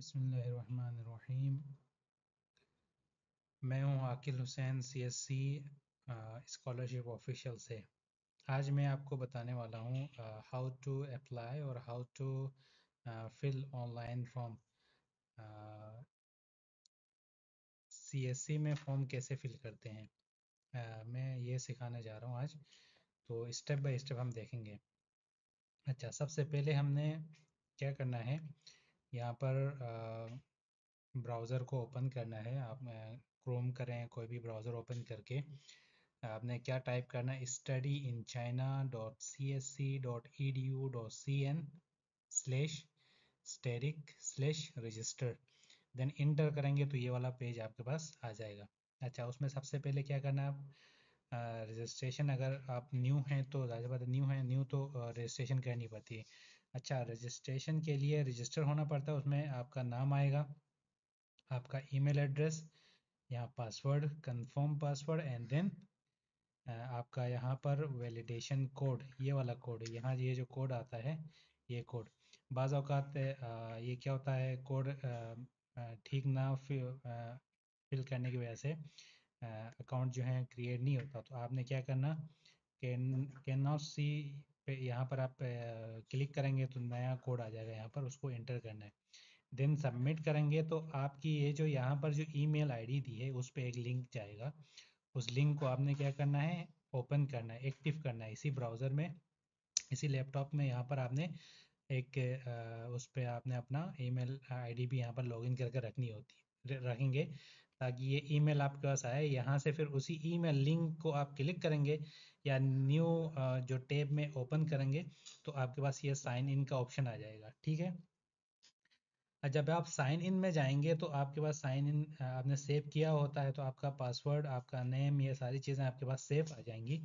बसमीम मैं हूं Aqil Hussain CSC scholarship official से आज मैं आपको बताने वाला हूं हाउ टू अप्लाई और how to fill online form CSC में फॉर्म कैसे फिल करते हैं uh, मैं ये सिखाने जा रहा हूं आज तो स्टेप बाय स्टेप हम देखेंगे अच्छा सबसे पहले हमने क्या करना है uh, यहाँ पर ब्राउज़र को ओपन करना है आप क्रोम करें कोई भी ब्राउज़र ओपन करके आपने क्या टाइप करना है study in China dot C S C dot E D U dot C N slash asterisk slash register then enter करेंगे तो ये वाला पेज आपके पास आ जाएगा अच्छा उसमें सबसे पहले क्या करना है आप रजिस्ट्रेशन अगर आप न्यू हैं तो ज़्यादा बात न्यू हैं न्यू तो रजिस्ट्रेशन करनी पड़ती है अच्छा रजिस्ट्रेशन के लिए रजिस्टर होना पड़ता है उसमें आपका नाम आएगा आपका ईमेल एड्रेस यहाँ password confirm password and then आपका यहाँ पर वैलिडेशन कोड ये वाला कोड यहाँ ये जो कोड आता है ये कोड बाज़ अवकात ये क्या होता है कोड ठीक ना फिल करने की वजह से अकाउंट जो है क्रिएट नहीं होता तो आपने क्या करना कैन कैन नॉट सी पे यहाँ पर आप क्लिक करेंगे तो नया कोड आ जाएगा यहाँ पर उसको एंटर करना है देन सबमिट करेंगे तो आपकी ये जो यहाँ पर जो ईमेल आईडी दी है उस पर एक लिंक जाएगा उस लिंक को आपने क्या करना है ओपन करना है एक्टिव करना है इसी ब्राउज़र में इसी लैपटॉप में यहाँ पर आपने एक उस पर आपने अपना ईमेल आईडी भी यहाँ पर लॉगिन करके रखनी होती है रखेंगे ताकि ये ईमेल आपके पास आए यहाँ से फिर उसी ईमेल लिंक को आप क्लिक करेंगे या न्यू जो टैब में ओपन करेंगे तो आपके पास ये साइन इन का ऑप्शन आ जाएगा ठीक है जब आप साइन इन में जाएंगे तो आपके पास साइन इन आपने सेव किया होता है तो आपका पासवर्ड आपका नेम ये सारी चीज़ें आपके पास सेव आ जाएंगी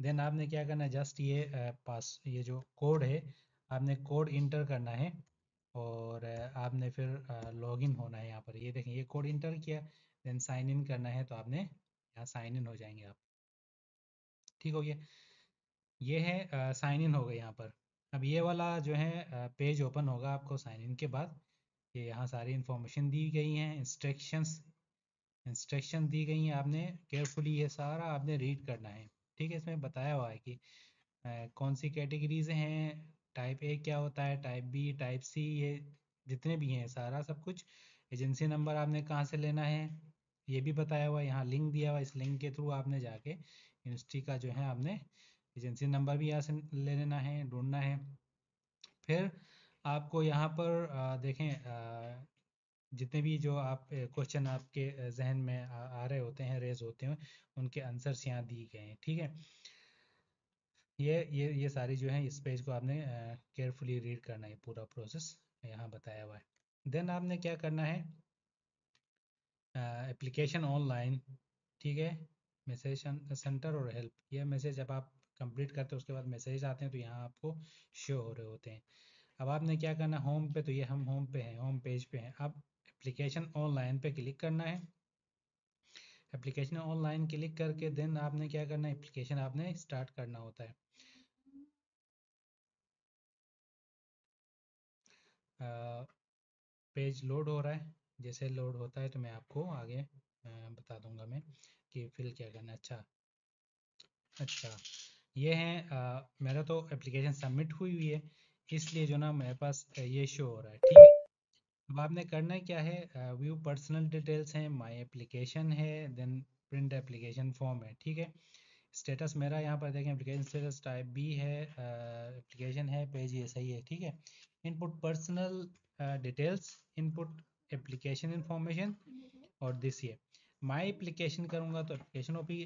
देन आपने क्या करना है जस्ट ये पास ये जो कोड है आपने कोड इंटर करना है और आपने फिर लॉगिन होना है यहाँ पर ये देखें ये कोड इंटर किया देन साइन इन करना है तो आपने यहाँ साइन इन हो जाएंगे आप ठीक हो गया ये है साइन इन हो गए यहाँ पर अब ये वाला जो है पेज ओपन होगा आपको साइन इन के बाद ये यहाँ सारी इंफॉर्मेशन दी गई हैं इंस्ट्रक्शंस इंस्ट्रक्शन दी गई हैं आपने केयरफुली ये सारा आपने रीड करना है ठीक है इसमें बताया हुआ है कि आ, कौन सी कैटेगरीज हैं टाइप ए क्या होता है टाइप बी टाइप सी ये जितने भी हैं सारा सब कुछ एजेंसी नंबर आपने कहाँ से लेना है ये भी बताया हुआ है यहाँ लिंक दिया हुआ है इस लिंक के थ्रू आपने जाके यूनिवर्सिटी का जो है आपने एजेंसी नंबर भी यहाँ से ले लेना है ढूंढना है फिर आपको यहाँ पर देखें जितने भी जो आप क्वेश्चन आपके जहन में आ रहे होते हैं रेज होते हैं उनके आंसर्स यहाँ दिए गए हैं ठीक है ये ये ये सारी जो है इस पेज को आपने केयरफुली रीड करना है पूरा प्रोसेस यहाँ बताया हुआ है देन आपने क्या करना है एप्लीकेशन ऑनलाइन ठीक है मैसेज सेंटर और हेल्प यह मैसेज जब आप कंप्लीट करते हो उसके बाद मैसेज आते हैं तो यहाँ आपको शो हो रहे होते हैं अब आपने क्या करना होम पे तो ये हम होम पे हैं होम पेज पे हैं अब एप्लीकेशन ऑनलाइन पे क्लिक करना है एप्लीकेशन ऑनलाइन क्लिक करके देन आपने क्या करना है एप्लीकेशन आपने स्टार्ट करना होता है पेज लोड हो रहा है जैसे लोड होता है तो मैं आपको आगे बता दूंगा मैं कि फिल क्या करना अच्छा अच्छा ये है आ, मेरा तो एप्लीकेशन सबमिट हुई हुई है इसलिए जो ना मेरे पास ये शो हो रहा है ठीक है अब आपने करना क्या है व्यू पर्सनल डिटेल्स हैं माय एप्लीकेशन है देन प्रिंट एप्लीकेशन फॉर्म है ठीक है स्टेटस मेरा यहाँ पर देखें एप्लीकेशन स्टेटस टाइप बी है एप्लीकेशन है पेज ये सही है ठीक है input personal details input application information और दिस ये माई एप्लीकेशन करूँगा तो application OP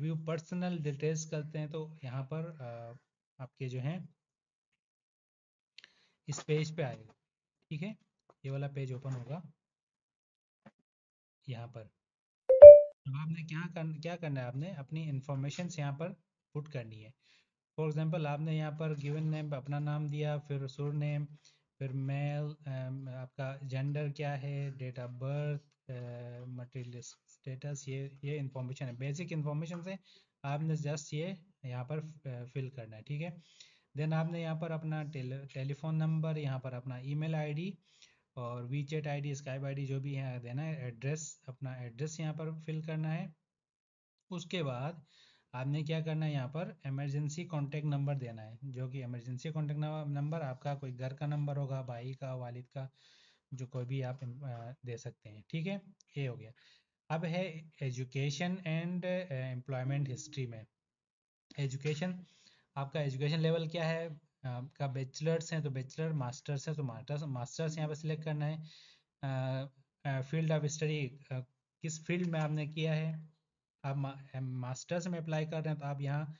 view personal details करते हैं तो यहाँ पर आपके जो हैं इस पेज पे आएगा ठीक है ये वाला पेज ओपन होगा यहाँ पर अब आपने क्या कर, क्या करना है आपने अपनी इंफॉर्मेशन यहाँ पर पुट करनी है फॉर एग्जाम्पल आपने यहाँ पर गिवन नेम अपना नाम दिया फिर सुर नेम फिर मेल आपका जेंडर क्या है date of birth material status ये ये इंफॉर्मेशन है बेसिक इंफॉर्मेशन से आपने जस्ट ये यहाँ पर फिल करना है ठीक है देन आपने यहाँ पर अपना टेलीफोन नंबर यहाँ पर अपना ईमेल आईडी और वी चेट आई स्काइप आई जो भी है देना है एड्रेस अपना एड्रेस यहाँ पर फिल करना है उसके बाद आपने क्या करना है यहाँ पर इमरजेंसी कॉन्टेक्ट नंबर देना है जो कि इमरजेंसी कॉन्टेक्ट नंबर आपका कोई घर का नंबर होगा भाई का वालिद का जो कोई भी आप दे सकते हैं ठीक है ये हो गया अब है एजुकेशन एंड एम्प्लॉयमेंट हिस्ट्री में एजुकेशन आपका एजुकेशन लेवल क्या है आपका बैचलर्स हैं तो बैचलर मास्टर्स है तो मास्टर्स मास्टर्स यहाँ पर सिलेक्ट करना है फील्ड ऑफ स्टडी किस फील्ड में आपने किया है आप मास्टर्स में अप्लाई कर रहे हैं तो आप यहाँ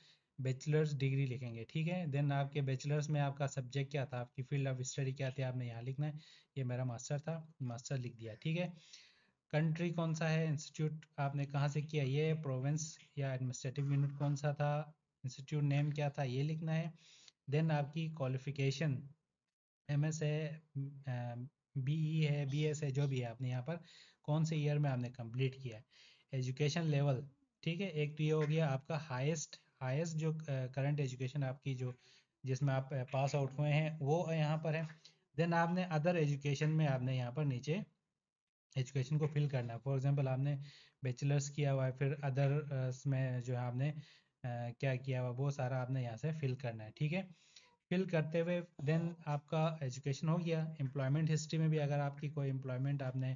बैचलर्स डिग्री लिखेंगे ठीक है देन आपके बैचलर्स में आपका सब्जेक्ट क्या था आपकी फील्ड ऑफ स्टडी क्या थी आपने यहाँ लिखना है ये मेरा मास्टर था मास्टर लिख दिया ठीक है कंट्री कौन सा है इंस्टीट्यूट आपने कहाँ से किया ये प्रोविंस या एडमिनिस्ट्रेटिव यूनिट कौन सा था इंस्टीट्यूट नेम क्या था ये लिखना है देन आपकी क्वालिफिकेशन एम एस है बी ई है बी एस है जो भी है आपने यहाँ पर कौन से ईयर में आपने कंप्लीट किया है एजुकेशन लेवल ठीक है एक तो ये हो गया आपका हाईएस्ट हाईएस्ट जो करंट एजुकेशन आपकी जो जिसमें आप पास आउट हुए हैं वो यहाँ पर है देन आपने अदर एजुकेशन में आपने यहाँ पर नीचे एजुकेशन को फिल करना फॉर एग्जांपल आपने बैचलर्स किया हुआ है फिर अदर में जो है आपने क्या किया हुआ वो सारा आपने यहाँ से फिल करना है ठीक है फिल करते हुए देन आपका एजुकेशन हो गया एम्प्लॉयमेंट हिस्ट्री में भी अगर आपकी कोई एम्प्लॉयमेंट आपने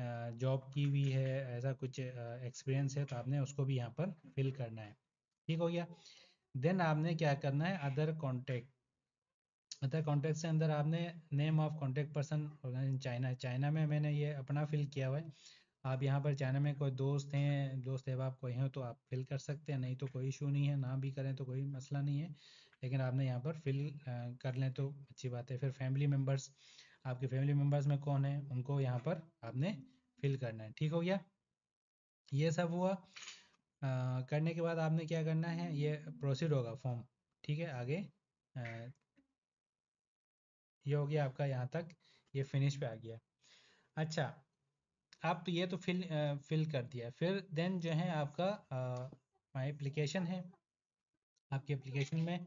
जॉब की हुई है ऐसा कुछ एक्सपीरियंस है तो आपने उसको भी यहाँ पर फिल करना है ठीक हो गया देन आपने क्या करना है अदर कॉन्टेक्ट अदर कॉन्टेक्ट से अंदर आपने name of contact person China China में मैंने ये अपना फिल किया हुआ है आप यहाँ पर चाइना में कोई दोस्त हैं दोस्त अहबाब कोई हैं तो आप फिल कर सकते हैं नहीं तो कोई इशू नहीं है ना भी करें तो कोई मसला नहीं है लेकिन आपने यहाँ पर फिल कर लें तो अच्छी बात है फिर फैमिली मेम्बर्स आपके फैमिली मेम्बर्स में कौन है उनको यहाँ पर आपने फिल करना है ठीक हो गया ये सब हुआ आ, करने के बाद आपने क्या करना है ये प्रोसीड होगा फॉर्म ठीक है आगे आ, ये हो गया आपका यहाँ तक ये फिनिश पे आ गया अच्छा आप ये तो फिल आ, फिल कर दिया फिर देन जो है आपका एप्लीकेशन है आपकी एप्लीकेशन में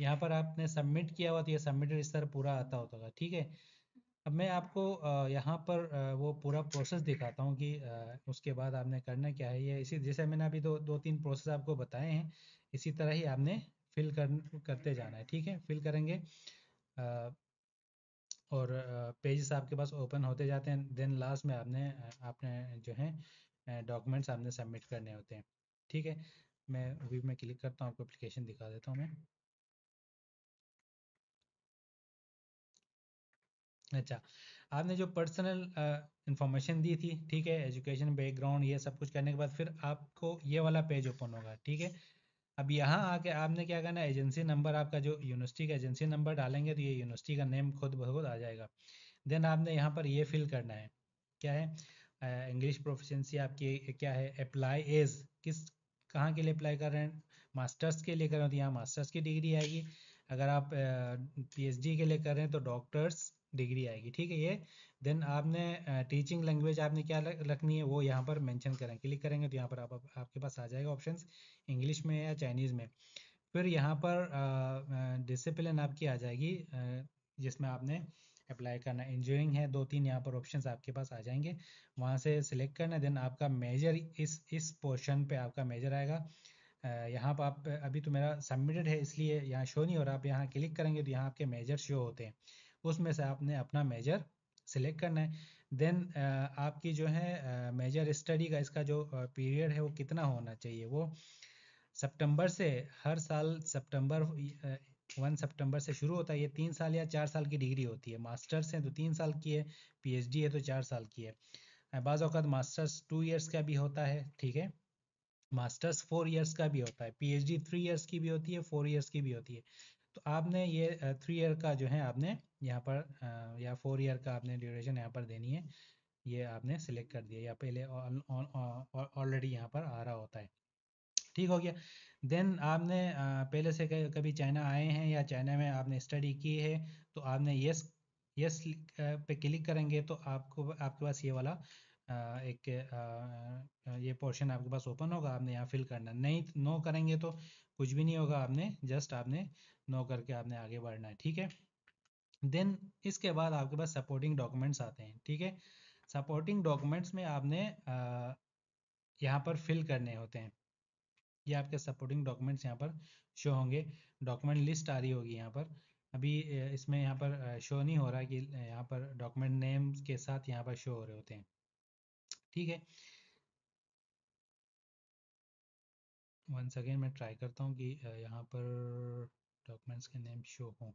यहाँ पर आपने सबमिट किया हुआ तो ये सबमिटेड इस तरह पूरा आता होता ठीक है अब मैं आपको यहाँ पर वो पूरा प्रोसेस दिखाता हूँ कि उसके बाद आपने करना क्या है ये इसी जैसे मैंने अभी दो दो तीन प्रोसेस आपको बताए हैं इसी तरह ही आपने फिल कर करते जाना है ठीक है फिल करेंगे और पेजेस आपके पास ओपन होते जाते हैं देन लास्ट में आपने आपने जो है डॉक्यूमेंट्स आपने सबमिट करने होते हैं ठीक है मैं अभी मैं क्लिक करता हूँ आपको अप्लीकेशन दिखा देता हूँ मैं अच्छा आपने जो पर्सनल इंफॉर्मेशन दी थी ठीक है एजुकेशन बैकग्राउंड ये सब कुछ करने के बाद फिर आपको ये वाला पेज ओपन होगा ठीक है अब यहाँ आके आपने क्या करना है एजेंसी नंबर आपका जो यूनिवर्सिटी का एजेंसी नंबर डालेंगे तो ये यूनिवर्सिटी का नेम खुद बहुत आ जाएगा देन आपने यहाँ पर ये फिल करना है क्या है इंग्लिश प्रोफिशेंसी आपकी क्या है अप्लाई एज किस कहाँ के लिए अप्लाई कर रहे हैं मास्टर्स के लिए कर रहे हैं तो यहाँ मास्टर्स की डिग्री आएगी अगर आप पी uh, के लिए कर रहे हैं तो डॉक्टर्स डिग्री आएगी ठीक है ये देन आपने टीचिंग लैंग्वेज आपने क्या रखनी है वो यहाँ पर मेंशन करें क्लिक करेंगे तो यहाँ पर आप, आपके पास आ जाएगा ऑप्शन इंग्लिश में या चाइनीज़ में फिर यहाँ पर डिसिप्लिन आपकी आ जाएगी जिसमें आपने अप्लाई करना इंजीनियरिंग है दो तीन यहाँ पर ऑप्शंस आपके पास आ जाएंगे वहाँ से सिलेक्ट करना है देन आपका मेजर इस इस पोर्शन पे आपका मेजर आएगा यहाँ पर आप अभी तो मेरा सबमिटेड है इसलिए यहाँ शो नहीं हो रहा आप यहाँ क्लिक करेंगे तो यहाँ आपके मेजर शो होते हैं उसमें से आपने अपना मेजर सिलेक्ट करना है देन आपकी जो है मेजर स्टडी का इसका जो पीरियड है वो कितना होना चाहिए वो सितंबर से हर साल सितंबर वन सितंबर से शुरू होता है ये तीन साल या चार साल की डिग्री होती है मास्टर्स हैं तो तीन साल की है पीएचडी है तो चार साल की है बाज़ अवत मास्टर्स टू ईयर्स का भी होता है ठीक है मास्टर्स फोर ईयर्स का भी होता है पीएचडी थ्री ईयर्स की भी होती है फोर ईयर्स की भी होती है तो आपने ये थ्री ईयर का जो है आपने यहाँ पर या फोर ईयर का आपने ड्यूरेशन यहाँ पर देनी है ये आपने सिलेक्ट कर दिया या पहले ऑलरेडी यहाँ पर आ रहा होता है ठीक हो गया देन आपने पहले से कभी चाइना आए हैं या चाइना में आपने स्टडी की है तो आपने यस यस पे क्लिक करेंगे तो आपको आपके पास ये वाला एक ये पोर्शन आपके पास ओपन होगा आपने यहाँ फिल करना नहीं नो करेंगे तो कुछ भी नहीं होगा आपने जस्ट आपने नो करके आपने आगे बढ़ना है ठीक है देन इसके बाद आपके पास सपोर्टिंग डॉक्यूमेंट्स आते हैं ठीक है सपोर्टिंग डॉक्यूमेंट्स में आपने यहाँ पर फिल करने होते हैं ये आपके सपोर्टिंग डॉक्यूमेंट्स यहाँ पर शो होंगे डॉक्यूमेंट लिस्ट आ रही होगी यहाँ पर अभी इसमें यहाँ पर शो नहीं हो रहा कि यहाँ पर डॉक्यूमेंट नेम्स के साथ यहाँ पर शो हो रहे होते हैं ठीक है वन सेकेंड मैं ट्राई करता हूँ कि यहाँ पर डॉक्यूमेंट्स के नेम शो हों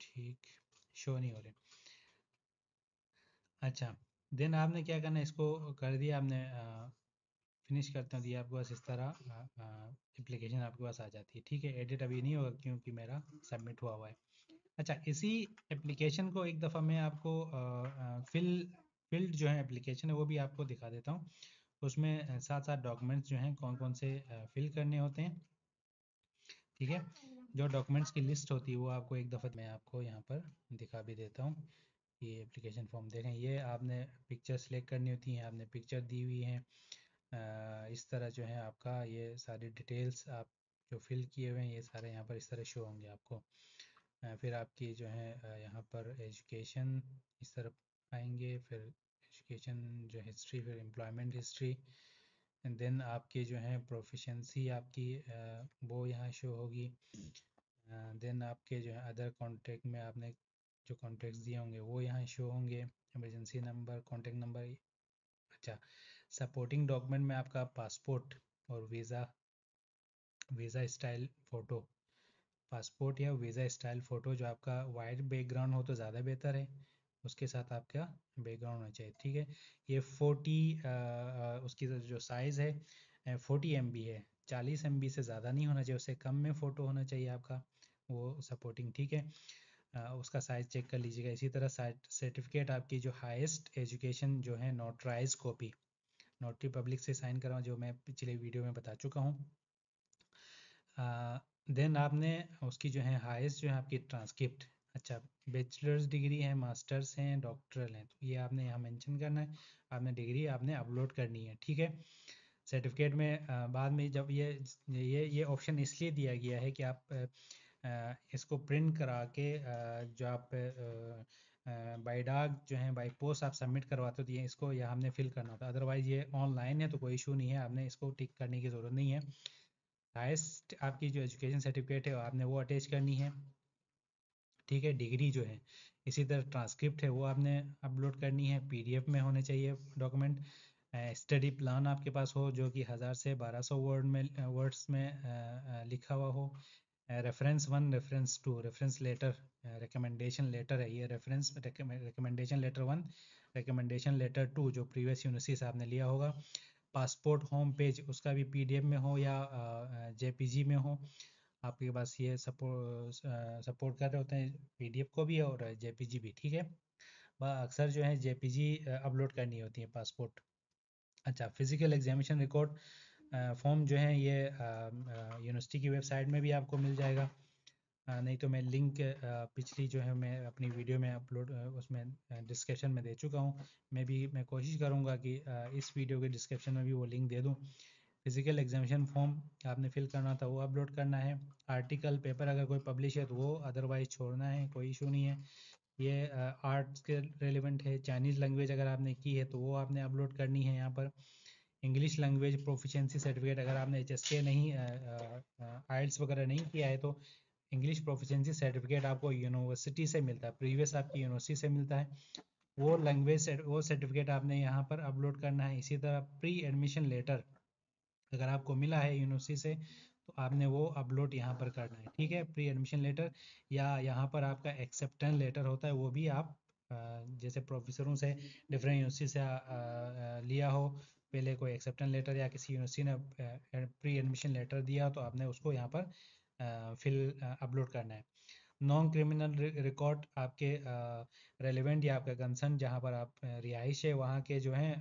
ठीक शो नहीं हो रहे अच्छा देन आपने क्या करना है इसको कर दिया आपने फिनिश करते हो दिया आपके पास इस तरह एप्लीकेशन आपके पास आ जाती है ठीक है एडिट अभी नहीं होगा क्योंकि मेरा सबमिट हुआ हुआ है अच्छा इसी एप्लीकेशन को एक दफ़ा मैं आपको फिल फिल्ड जो है एप्लीकेशन है वो भी आपको दिखा देता हूँ उसमें साथ साथ डॉक्यूमेंट्स जो हैं कौन कौन से फिल करने होते हैं ठीक है जो डॉक्यूमेंट्स की लिस्ट होती है वो आपको एक दफ़ा मैं आपको यहाँ पर दिखा भी देता हूँ ये एप्लीकेशन फॉर्म देखें ये आपने पिक्चर सेलेक्ट करनी होती हैं आपने पिक्चर दी हुई है इस तरह जो है आपका ये सारी डिटेल्स आप जो फिल किए हुए हैं ये सारे यहाँ पर इस तरह शो होंगे आपको फिर आपकी जो है यहाँ पर एजुकेशन इस तरह आएंगे फिर एजुकेशन जो हिस्ट्री फिर एम्प्लॉयमेंट हिस्ट्री एंड देन आपके जो है प्रोफिशेंसी आपकी वो यहाँ शो होगी देन आपके जो है अदर कॉन्टेक्ट में आपने जो कॉन्टेक्ट दिए होंगे वो यहाँ शो होंगे एमरजेंसी नंबर कॉन्टेक्ट नंबर अच्छा सपोर्टिंग डॉक्यूमेंट में आपका पासपोर्ट और visa visa style photo passport या वीज़ा स्टाइल फ़ोटो जो आपका वाइट बैकग्राउंड हो तो ज़्यादा बेहतर है उसके साथ आपका बैकग्राउंड होना चाहिए ठीक है ये फोर्टी उसकी जो साइज़ है फोर्टी एम है चालीस एम से ज़्यादा नहीं होना चाहिए उससे कम में फ़ोटो होना चाहिए आपका वो सपोर्टिंग ठीक है उसका साइज़ चेक कर लीजिएगा इसी तरह सर्टिफिकेट आपकी जो हाईएस्ट एजुकेशन जो है नोटराइज कॉपी नोटरी पब्लिक से साइन करवा जो मैं पिछले वीडियो में बता चुका हूँ देन आपने उसकी जो है हाइस्ट जो है आपकी ट्रांसक्रिप्ट अच्छा बैचलर्स डिग्री है मास्टर्स हैं डॉक्टरल हैं तो ये आपने यहाँ मेंशन करना है आपने डिग्री आपने अपलोड करनी है ठीक है सर्टिफिकेट में बाद में जब ये ये ये ऑप्शन इसलिए दिया गया है कि आप इसको प्रिंट करा के जो आप बाई डाक जो है बाई पोस्ट आप सबमिट करवाते हो तो इसको यह हमने फिल करना होता अदरवाइज ये ऑनलाइन है तो कोई इशू नहीं है आपने इसको टिक करने की ज़रूरत नहीं है हाइस्ट आपकी जो एजुकेशन सर्टिफिकेट है आपने वो अटैच करनी है ठीक है डिग्री जो है इसी तरह ट्रांसक्रिप्ट है वो आपने अपलोड करनी है पीडीएफ में होने चाहिए डॉक्यूमेंट स्टडी प्लान आपके पास हो जो कि हज़ार से बारह सौ वर्ड में वर्ड्स में लिखा हुआ हो reference one reference two reference letter recommendation letter है ये reference recommendation letter one recommendation letter two जो प्रीवियस यूनिवर्सिटी से आपने लिया होगा पासपोर्ट होम पेज उसका भी पीडीएफ में हो या जेपीजी में हो आपके पास ये सपोर्ट सपोर्ट कर रहे होते हैं पीडीएफ को भी और जेपीजी भी ठीक है अक्सर जो है जेपीजी अपलोड करनी होती है पासपोर्ट अच्छा फिजिकल एग्जामिनेशन रिकॉर्ड फॉर्म जो है ये यूनिवर्सिटी की वेबसाइट में भी आपको मिल जाएगा नहीं तो मैं लिंक पिछली जो है मैं अपनी वीडियो में अपलोड उसमें डिस्क्रिप्शन में दे चुका हूँ मैं भी मैं कोशिश करूँगा कि इस वीडियो के डिस्क्रिप्शन में भी वो लिंक दे दूँ फिजिकल एग्जामिशन फॉर्म आपने फिल करना था वो अपलोड करना है आर्टिकल पेपर अगर कोई पब्लिश है तो वो अदरवाइज छोड़ना है कोई इशू नहीं है ये आर्ट्स के रेलिवेंट है चाइनीज़ लैंग्वेज अगर आपने की है तो वो आपने अपलोड करनी है यहाँ पर इंग्लिश लैंग्वेज प्रोफिशेंसी सर्टिफिकेट अगर आपने एच नहीं आइल्स वगैरह नहीं किया है तो इंग्लिश प्रोफिशेंसी सर्टिफिकेट आपको यूनिवर्सिटी से मिलता है प्रीवियस आपकी यूनिवर्सिटी से मिलता है वो लैंग्वेज वो सर्टिफिकेट आपने यहाँ पर अपलोड करना है इसी तरह प्री एडमिशन लेटर अगर आपको मिला है यूनिवर्सिटी से तो आपने वो अपलोड यहाँ पर करना है ठीक है प्री एडमिशन लेटर या यहाँ पर आपका एक्सेप्टेंस लेटर होता है वो भी आप जैसे प्रोफेसरों से डिफरेंट यूनिवर्सिटी से लिया हो पहले कोई एक्सेप्टेंस लेटर या किसी यूनिवर्सिटी ने प्री एडमिशन लेटर दिया तो आपने उसको यहाँ पर फिल अपलोड करना है नॉन क्रिमिनल रिकॉर्ड आपके रेलिवेंट या आपका कंसर्न जहाँ पर आप रिहाइश है वहाँ के जो हैं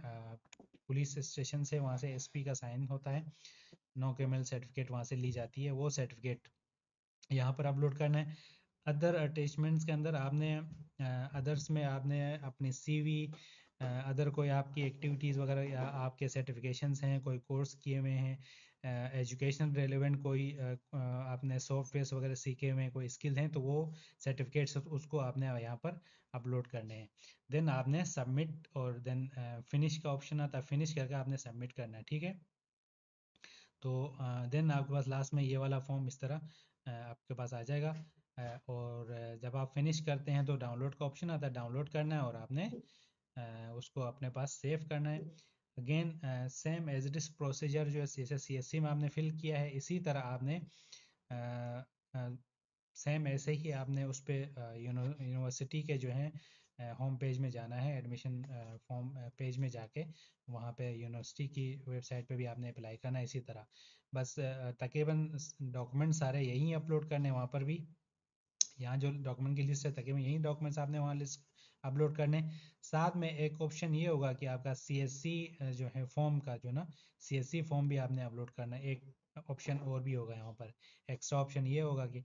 पुलिस स्टेशन से वहाँ से एसपी का साइन होता है नो क्रिमिनल सर्टिफिकेट वहाँ से ली जाती है वो सर्टिफिकेट यहाँ पर अपलोड करना है अदर अटैचमेंट्स के अंदर आपने अदर्स में आपने अपने सीवी अदर कोई आपकी एक्टिविटीज़ वगैरह या आपके सर्टिफिकेशंस हैं कोई कोर्स किए हुए हैं एजुकेशन रेलेवेंट कोई आपने सॉफ्टवेयर वगैरह सीखे हुए हैं कोई स्किल हैं तो वो सर्टिफिकेट्स उसको आपने यहाँ पर अपलोड करने हैं देन आपने सबमिट और देन फिनिश का ऑप्शन आता है फिनिश करके आपने सबमिट करना है ठीक है तो देन आपके पास लास्ट में ये वाला फॉर्म इस तरह आपके पास आ जाएगा और जब आप फिनिश करते हैं तो डाउनलोड का ऑप्शन आता है डाउनलोड करना है और आपने उसको अपने पास सेव करना है again same as it is procedure जो है सी एस में आपने फिल किया है इसी तरह आपने सेम ऐसे ही आपने उस पर यूनिवर्सिटी के जो हैं होम पेज में जाना है एडमिशन फॉर्म पेज में जाके वहाँ पे यूनिवर्सिटी की वेबसाइट पे भी आपने अप्लाई करना है इसी तरह बस तकरीबन डॉक्यूमेंट सारे यहीं अपलोड करने वहाँ पर भी यहाँ जो डॉक्यूमेंट की लिस्ट है तकरीबन यही डॉक्यूमेंट्स आपने वहाँ लिस्ट अपलोड करने साथ में एक ऑप्शन ये होगा कि आपका सी जो है फॉर्म का जो ना सी फॉर्म भी आपने अपलोड करना है एक ऑप्शन और भी होगा यहाँ पर एक्स्ट्रा ऑप्शन ये होगा कि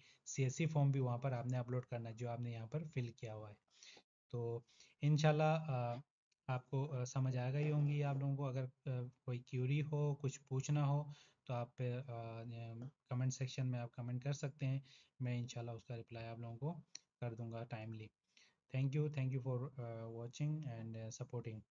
सी फॉर्म भी वहाँ पर आपने अपलोड करना है जो आपने यहाँ पर फिल किया हुआ है तो इनशाला आपको समझ आएगा ही होंगी आप लोगों को अगर कोई क्यूरी हो कुछ पूछना हो तो आप कमेंट सेक्शन में आप कमेंट कर सकते हैं मैं इनशाला उसका रिप्लाई आप लोगों को कर दूंगा timely Thank you. Thank you for uh, watching and uh, supporting.